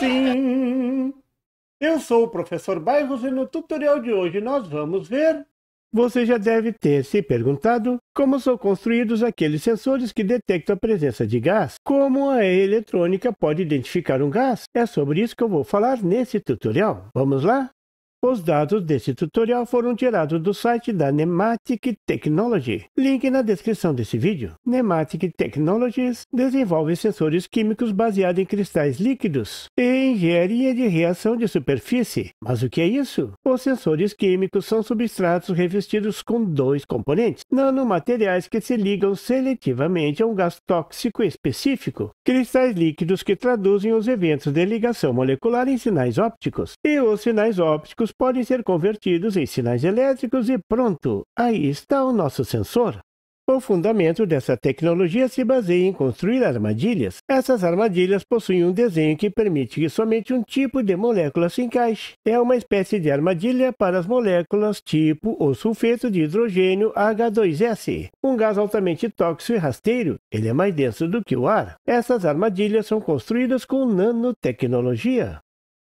sim! Eu sou o professor Bairros e no tutorial de hoje nós vamos ver... Você já deve ter se perguntado como são construídos aqueles sensores que detectam a presença de gás, como a eletrônica pode identificar um gás. É sobre isso que eu vou falar nesse tutorial. Vamos lá? Os dados desse tutorial foram tirados do site da Nematic Technology. Link na descrição desse vídeo. Nematic Technologies desenvolve sensores químicos baseados em cristais líquidos e engenharia de reação de superfície. Mas o que é isso? Os sensores químicos são substratos revestidos com dois componentes, nanomateriais que se ligam seletivamente a um gás tóxico específico, cristais líquidos que traduzem os eventos de ligação molecular em sinais ópticos, e os sinais ópticos podem ser convertidos em sinais elétricos e pronto, aí está o nosso sensor. O fundamento dessa tecnologia se baseia em construir armadilhas. Essas armadilhas possuem um desenho que permite que somente um tipo de molécula se encaixe. É uma espécie de armadilha para as moléculas tipo o sulfeto de hidrogênio H2S, um gás altamente tóxico e rasteiro. Ele é mais denso do que o ar. Essas armadilhas são construídas com nanotecnologia.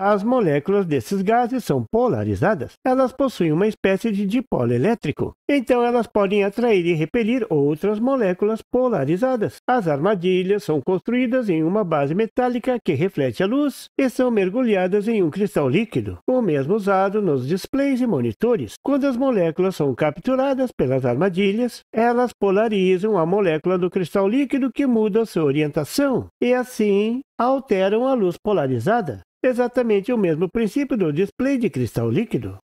As moléculas desses gases são polarizadas. Elas possuem uma espécie de dipolo elétrico. Então, elas podem atrair e repelir outras moléculas polarizadas. As armadilhas são construídas em uma base metálica que reflete a luz e são mergulhadas em um cristal líquido, o mesmo usado nos displays e monitores. Quando as moléculas são capturadas pelas armadilhas, elas polarizam a molécula do cristal líquido que muda sua orientação e, assim, alteram a luz polarizada. Exatamente o mesmo princípio do display de cristal líquido.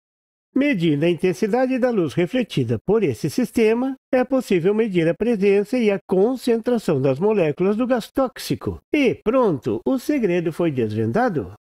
Medindo a intensidade da luz refletida por esse sistema, é possível medir a presença e a concentração das moléculas do gás tóxico. E pronto, o segredo foi desvendado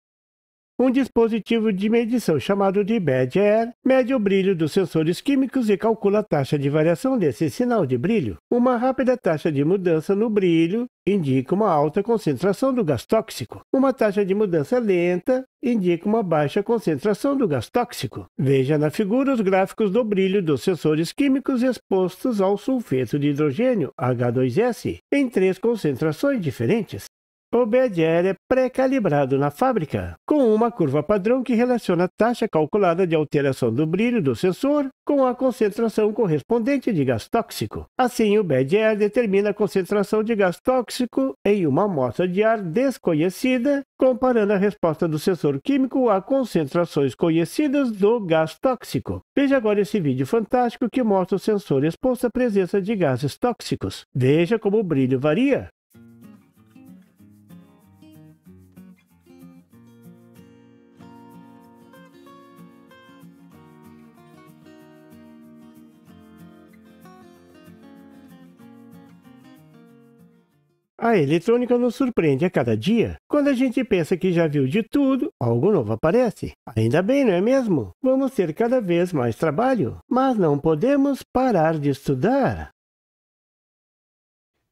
um dispositivo de medição chamado de BAD-AIR mede o brilho dos sensores químicos e calcula a taxa de variação desse sinal de brilho. Uma rápida taxa de mudança no brilho indica uma alta concentração do gás tóxico. Uma taxa de mudança lenta indica uma baixa concentração do gás tóxico. Veja na figura os gráficos do brilho dos sensores químicos expostos ao sulfeto de hidrogênio, H2S, em três concentrações diferentes. O BEDR é pré-calibrado na fábrica, com uma curva padrão que relaciona a taxa calculada de alteração do brilho do sensor com a concentração correspondente de gás tóxico. Assim, o BEDR determina a concentração de gás tóxico em uma amostra de ar desconhecida, comparando a resposta do sensor químico a concentrações conhecidas do gás tóxico. Veja agora esse vídeo fantástico que mostra o sensor exposto à presença de gases tóxicos. Veja como o brilho varia. A eletrônica nos surpreende a cada dia. Quando a gente pensa que já viu de tudo, algo novo aparece. Ainda bem, não é mesmo? Vamos ter cada vez mais trabalho, mas não podemos parar de estudar.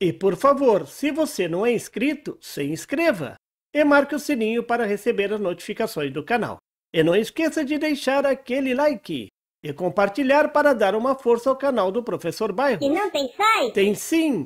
E por favor, se você não é inscrito, se inscreva e marque o sininho para receber as notificações do canal. E não esqueça de deixar aquele like e compartilhar para dar uma força ao canal do Professor Bairro. E não tem site? Tem sim!